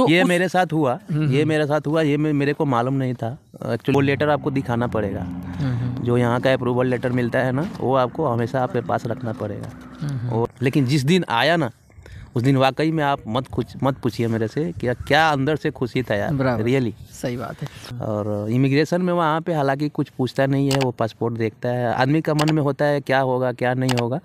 तो ये उस... मेरे साथ हुआ हम्म, ये हम्म। मेरे साथ हुआ ये मेरे को मालूम नहीं था एक्चुअली वो लेटर आपको दिखाना पड़ेगा हम्म, जो यहाँ का अप्रूवल लेटर मिलता है ना वो आपको हमेशा आपके पास रखना पड़ेगा और लेकिन जिस दिन आया ना उस दिन वाकई में आप मत कुछ मत पूछिए मेरे से कि क्या अंदर से खुशी था यार रियली सही बात है और इमिग्रेशन में वहाँ पे हालांकि कुछ पूछता नहीं है वो पासपोर्ट देखता है आदमी का मन में होता है क्या होगा क्या नहीं होगा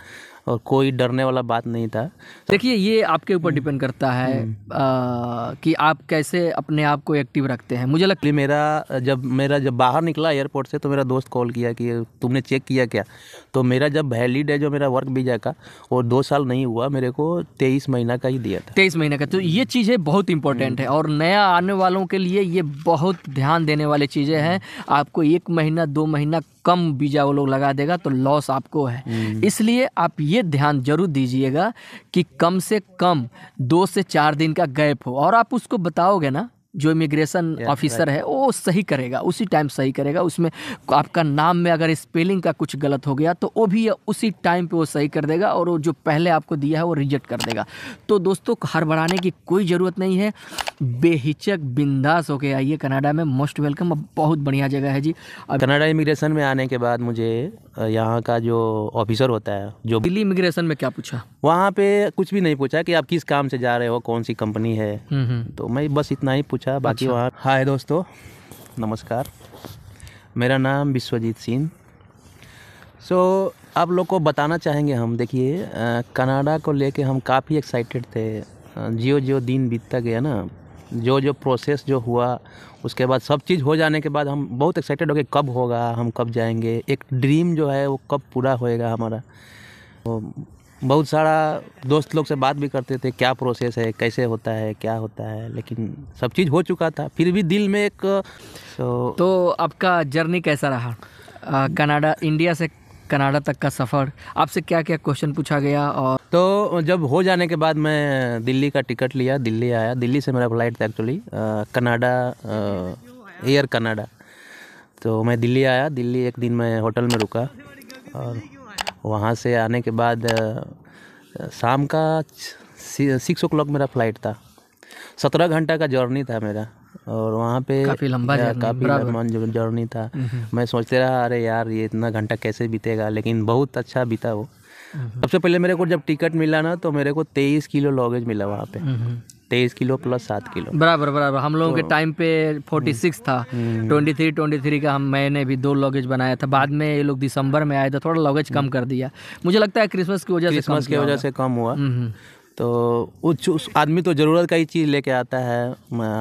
और कोई डरने वाला बात नहीं था देखिए ये आपके ऊपर डिपेंड करता है हम्म। आ, कि आप कैसे अपने आप को एक्टिव रखते हैं मुझे लगता मेरा जब मेरा जब बाहर निकला एयरपोर्ट से तो मेरा दोस्त कॉल किया कि तुमने चेक किया क्या तो मेरा जब वैलिड है जो मेरा वर्क वीज़ा का वो दो साल नहीं हुआ मेरे को तेईस महीना का ही दिया था तेईस महीने का तो ये चीज़ें बहुत इंपॉर्टेंट है हम्म। और नया आने वालों के लिए ये बहुत ध्यान देने वाली चीज़ें हैं हम्म। आपको एक महीना दो महीना कम वीज़ा वो लोग लगा देगा तो लॉस आपको है इसलिए आप ये ये ध्यान जरूर दीजिएगा कि कम से कम दो से चार दिन का गैप हो और आप उसको बताओगे ना जो इमिग्रेशन ऑफिसर है वो सही करेगा उसी टाइम सही करेगा उसमें आपका नाम में अगर स्पेलिंग का कुछ गलत हो गया तो वो भी उसी टाइम पे वो सही कर देगा और वो जो पहले आपको दिया है वो रिजेक्ट कर देगा तो दोस्तों बढ़ाने की कोई ज़रूरत नहीं है बेहिचक बिंदास होके आइए कनाडा में मोस्ट वेलकम अब बहुत बढ़िया जगह है जी अब कनाडा इमिग्रेशन में आने के बाद मुझे यहाँ का जो ऑफिसर होता है जो दिल्ली इमिग्रेशन में क्या पूछा वहाँ पे कुछ भी नहीं पूछा कि आप किस काम से जा रहे हो कौन सी कंपनी है हम्म, हम्म। तो मैं बस इतना ही पूछा बाकी अच्छा। वहाँ हाय दोस्तों नमस्कार मेरा नाम विश्वजीत सिंह सो आप लोग को बताना चाहेंगे हम देखिए कनाडा को लेके हम काफ़ी एक्साइटेड थे जियो जियो दिन बीतता गया ना जो जो प्रोसेस जो हुआ उसके बाद सब चीज़ हो जाने के बाद हम बहुत एक्साइटेड हो गए कब होगा हम कब जाएंगे एक ड्रीम जो है वो कब पूरा होएगा हमारा तो बहुत सारा दोस्त लोग से बात भी करते थे क्या प्रोसेस है कैसे होता है क्या होता है लेकिन सब चीज़ हो चुका था फिर भी दिल में एक तो, तो आपका जर्नी कैसा रहा कनाडा इंडिया से कनाडा तक का सफ़र आपसे क्या क्या क्वेश्चन पूछा गया और तो जब हो जाने के बाद मैं दिल्ली का टिकट लिया दिल्ली आया दिल्ली से मेरा फ्लाइट था एक्चुअली कनाडा एयर कनाडा तो मैं दिल्ली आया दिल्ली एक दिन मैं होटल में रुका और वहाँ से आने के बाद शाम का सिक्स ओ क्लॉक मेरा फ़्लाइट था सत्रह घंटा का जर्नी था मेरा और वहाँ पे काफ़ी लंबा काफ़ी जर्नी था मैं सोचते रहा अरे यार ये इतना घंटा कैसे बीतेगा लेकिन बहुत अच्छा बीता वो सबसे पहले मेरे को जब टिकट मिला ना तो मेरे को तेईस किलो लॉगेज मिला वहाँ पे तेईस किलो प्लस सात किलो बराबर बराबर हम लोगों तो, के टाइम पे फोर्टी सिक्स था ट्वेंटी थ्री ट्वेंटी थ्री का हम मैंने भी दो लॉगेज बनाया था बाद में ये लोग दिसंबर में आए थे थोड़ा लॉगेज कम हम्म। कर दिया मुझे लगता है क्रिसमस की वजह से क्रिसमस की वजह से कम हुआ तो उस आदमी तो ज़रूरत का ही चीज़ लेके आता है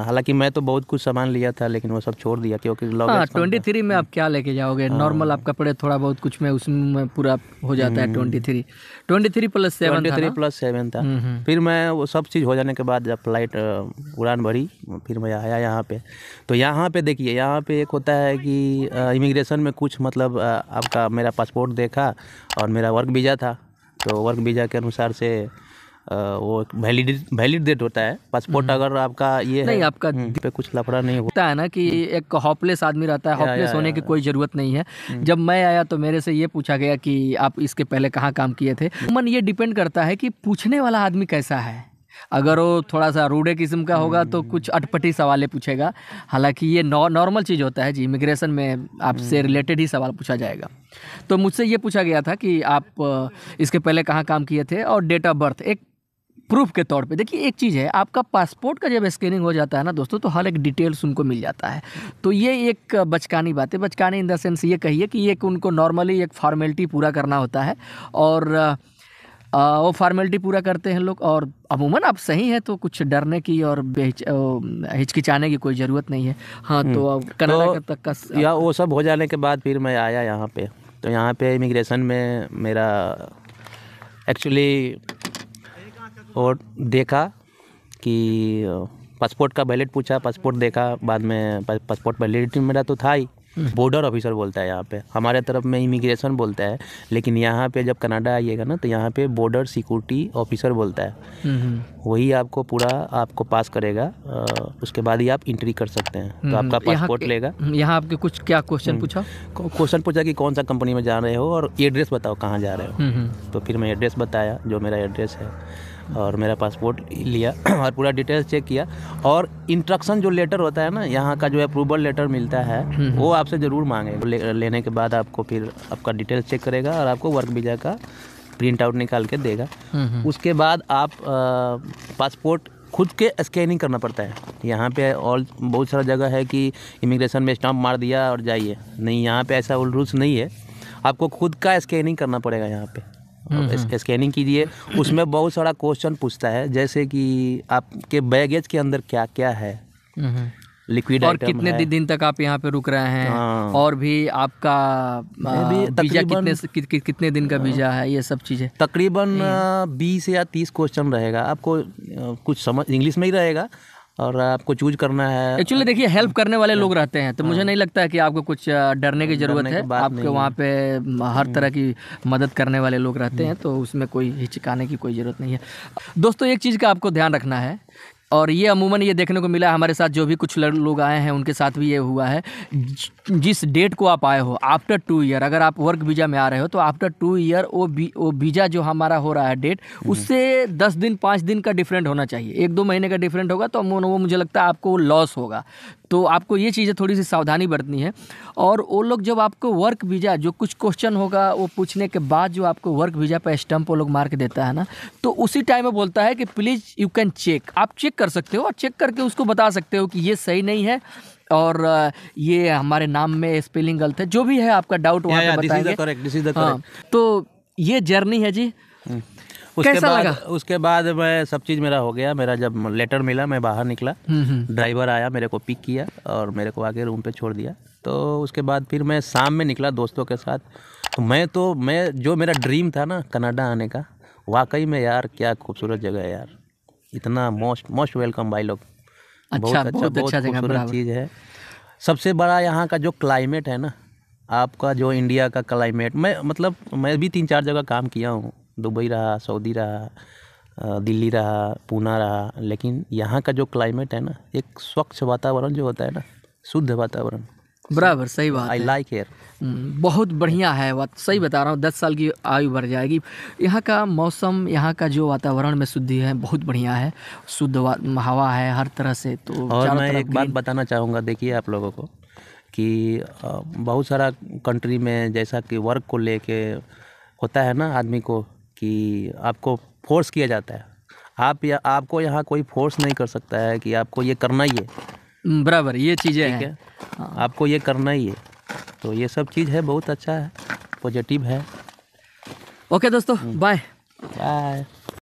हालांकि मैं तो बहुत कुछ सामान लिया था लेकिन वो सब छोड़ दिया क्योंकि हाँ ट्वेंटी थ्री में आप क्या लेके जाओगे हाँ। नॉर्मल आप कपड़े थोड़ा बहुत कुछ में उसमें पूरा हो जाता है हम्म। Twenty three twenty three plus seven twenty three plus seven था हम्म, हम्म। फिर मैं वो सब चीज़ हो जाने के बाद जब फ्लाइट उड़ान भरी फिर मैं आया यहाँ पे तो यहाँ पे देखिए यहाँ पे एक होता है कि इमिग्रेशन में कुछ मतलब आपका मेरा पासपोर्ट देखा और मेरा वर्क वीज़ा था तो वर्क वीज़ा के अनुसार से वो वैलिड वैलिडेट होता है पासपोर्ट हम्म। अगर आपका ये नहीं है, आपका हम्म, पे कुछ लफड़ा नहीं होता है ना कि हम्म। एक हॉपलेस आदमी रहता है हॉपलेस होने की कोई ज़रूरत नहीं है जब मैं आया तो मेरे से ये पूछा गया कि आप इसके पहले कहाँ काम किए थे मन ये डिपेंड करता है कि पूछने वाला आदमी कैसा है अगर वो थोड़ा सा रूढ़े किस्म का होगा तो कुछ अटपटी सवालें पूछेगा हालांकि ये नॉर्मल चीज़ होता है जी इमिग्रेशन में आपसे रिलेटेड ही सवाल पूछा जाएगा तो मुझसे ये पूछा गया था कि आप इसके पहले कहाँ काम किए थे और डेट ऑफ बर्थ एक प्रूफ के तौर पे देखिए एक चीज़ है आपका पासपोर्ट का जब स्कैनिंग हो जाता है ना दोस्तों तो हर एक डिटेल्स उनको मिल जाता है तो ये एक बचकानी बात है बचकानी इन द सेंस ये कहिए कि एक उनको नॉर्मली एक फॉर्मेलिटी पूरा करना होता है और आ, वो फॉर्मेलिटी पूरा करते हैं लोग और अमूमन आप सही हैं तो कुछ डरने की और हिचकिचाने की कोई ज़रूरत नहीं है हाँ तो हम्म। अब कनाडा तो, तक का या वो सब हो जाने के बाद फिर मैं आया यहाँ पे तो यहाँ पे इमिग्रेशन में मेरा एक्चुअली और देखा कि पासपोर्ट का वैलेट पूछा पासपोर्ट देखा बाद में पासपोर्ट वैलिडिटी मेरा तो था ही बॉर्डर हम्म। ऑफिसर बोलता है यहाँ पे हमारे तरफ में इमिग्रेशन बोलता है लेकिन यहाँ पे जब कनाडा आइएगा ना तो यहाँ पे बॉर्डर सिक्योरिटी ऑफिसर बोलता है हम्म। वही आपको पूरा आपको पास करेगा उसके बाद ही आप इंट्री कर सकते हैं तो हम्म। आपका पासपोर्ट लेगा यहाँ आपके कुछ क्या क्वेश्चन पूछा क्वेश्चन पूछा कि कौन सा कंपनी में जा रहे हो और एड्रेस बताओ कहाँ जा रहे हो तो फिर मैं एड्रेस बताया जो मेरा एड्रेस है और मेरा पासपोर्ट लिया और पूरा डिटेल्स चेक किया और इंट्रक्शन जो लेटर होता है ना यहाँ का जो अप्रूवल लेटर मिलता है हम्म, हम्म। वो आपसे ज़रूर मांगे ले, लेने के बाद आपको फिर आपका डिटेल्स चेक करेगा और आपको वर्क वीज़ा का प्रिंट आउट निकाल के देगा हम्म, उसके बाद आप पासपोर्ट खुद के स्कैनिंग करना पड़ता है यहाँ पे और बहुत सारा जगह है कि इमिग्रेशन में स्टाम्प मार दिया और जाइए नहीं यहाँ पे ऐसा रूल्स नहीं है आपको खुद का स्कैनिंग करना पड़ेगा यहाँ पे स्कैनिंग कीजिए उसमें बहुत सारा क्वेश्चन पूछता है जैसे कि आपके बैगेज के अंदर क्या क्या है लिक्विड और कितने है। दिन तक आप यहाँ पे रुक रहे हैं हाँ। और भी आपका वीजा कितने कि, कि, कितने दिन का वीजा है ये सब चीज़ें तकरीबन हम्म। बीस या तीस क्वेश्चन रहेगा आपको कुछ समझ इंग्लिश में ही रहेगा और आपको चूज करना है एक्चुअली देखिए हेल्प करने वाले लोग रहते हैं तो मुझे हाँ। नहीं लगता है कि आपको कुछ डरने की ज़रूरत है आपके वहाँ पे हर तरह की हम्म। मदद करने वाले लोग रहते हैं हम्म। तो उसमें कोई हिचकाने की कोई ज़रूरत नहीं है दोस्तों एक चीज़ का आपको ध्यान रखना है और ये अमूमन ये देखने को मिला हमारे साथ जो भी कुछ लोग आए हैं उनके साथ भी ये हुआ है जिस डेट को आप आए हो आफ्टर टू ईयर अगर आप वर्क वीज़ा में आ रहे हो तो आफ्टर टू ईयर वो वी, वो वीज़ा जो हमारा हो रहा है डेट हम्म। उससे दस दिन पाँच दिन का डिफरेंट होना चाहिए एक दो महीने का डिफरेंट होगा तो वो मुझे लगता है आपको लॉस होगा तो आपको ये चीज़ें थोड़ी सी सावधानी बरतनी है और वो लोग जब आपको वर्क वीज़ा जो कुछ क्वेश्चन होगा वो पूछने के बाद जो आपको वर्क वीज़ा पर स्टम्प वो लोग मार के देता है ना तो उसी टाइम में बोलता है कि प्लीज़ यू कैन चेक आप चेक चेक कर सकते हो और चेक करके उसको बता सकते हो कि ये सही नहीं है और ये हमारे नाम में स्पेलिंग गलत है जो भी है आपका डाउट वहाँ बताएंगे हाँ, तो ये जर्नी है जी हम्म। उसके बाद लगा? उसके बाद मैं सब चीज़ मेरा हो गया मेरा जब लेटर मिला मैं बाहर निकला ड्राइवर हम्म, हम्म। आया मेरे को पिक किया और मेरे को आगे रूम पे छोड़ दिया तो उसके बाद फिर मैं शाम में निकला दोस्तों के साथ तो मैं तो मैं जो मेरा ड्रीम था ना कनाडा आने का वाकई में यार क्या खूबसूरत जगह है यार इतना मोस्ट मोस्ट वेलकम भाई लोग अच्छा, बहुत अच्छा, अच्छा बहुत, बहुत अच्छा खूबसूरत चीज़ है सबसे बड़ा यहाँ का जो क्लाइमेट है ना आपका जो इंडिया का क्लाइमेट मैं मतलब मैं भी तीन चार जगह काम किया हूँ दुबई रहा सऊदी रहा दिल्ली रहा पूना रहा लेकिन यहाँ का जो क्लाइमेट है ना एक स्वच्छ वातावरण जो होता है ना शुद्ध वातावरण बराबर सही बात आई लाइक हेयर बहुत बढ़िया है बात सही बता रहा हूँ दस साल की आयु बढ़ जाएगी यहाँ का मौसम यहाँ का जो वातावरण में शुद्धि है बहुत बढ़िया है शुद्ध हवा है हर तरह से तो और मैं एक बात बताना चाहूँगा देखिए आप लोगों को कि बहुत सारा कंट्री में जैसा कि वर्क को लेके होता है ना आदमी को कि आपको फोर्स किया जाता है आप या आपको यहाँ कोई फोर्स नहीं कर सकता है कि आपको ये करना ही है हम्म, बराबर ये चीज़ें हैं हाँ। आपको ये करना ही है तो ये सब चीज़ है बहुत अच्छा है पॉजिटिव है ओके दोस्तों बाय हम्म। बाय